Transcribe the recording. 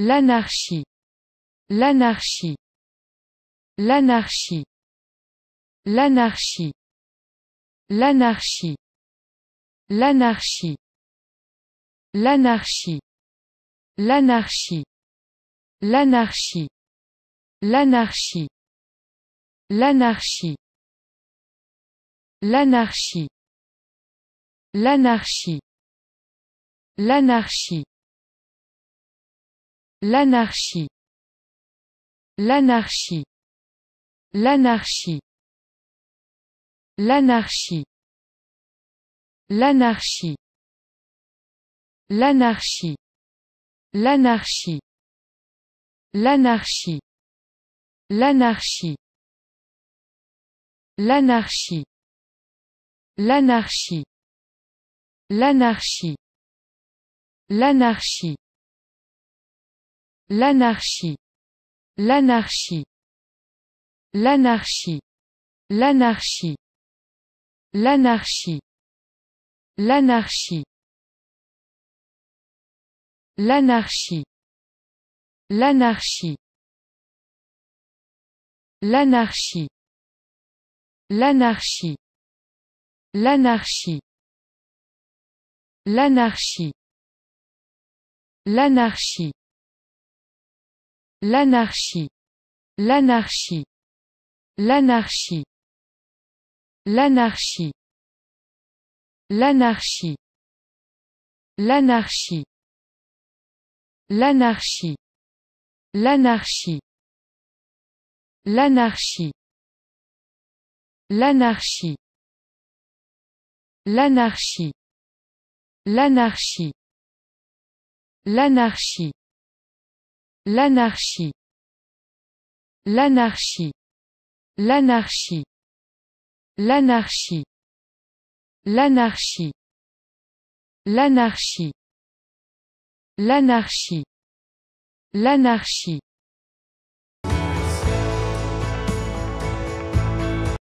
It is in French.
L'anarchie. L'anarchie. L'anarchie. L'anarchie. L'anarchie. L'anarchie. L'anarchie. L'anarchie. L'anarchie. L'anarchie. L'anarchie. L'anarchie. L'anarchie. L'anarchie. L'anarchie. L'anarchie. L'anarchie. L'anarchie. L'anarchie. L'anarchie. L'anarchie. L'anarchie. L'anarchie. L'anarchie. L'anarchie. L'anarchie. L'anarchie. L'anarchie. L'anarchie. L'anarchie. L'anarchie. L'anarchie. L'anarchie. L'anarchie. L'anarchie. L'anarchie. L'anarchie. L'anarchie. L'anarchie. L'anarchie. L'anarchie. L'anarchie. L'anarchie. L'anarchie. L'anarchie. L'anarchie. L'anarchie. L'anarchie. L'anarchie. L'anarchie. L'anarchie. L'anarchie. L'anarchie. L'anarchie. L'anarchie. L'anarchie. L'anarchie. L'anarchie. L'anarchie. L'anarchie. L'anarchie.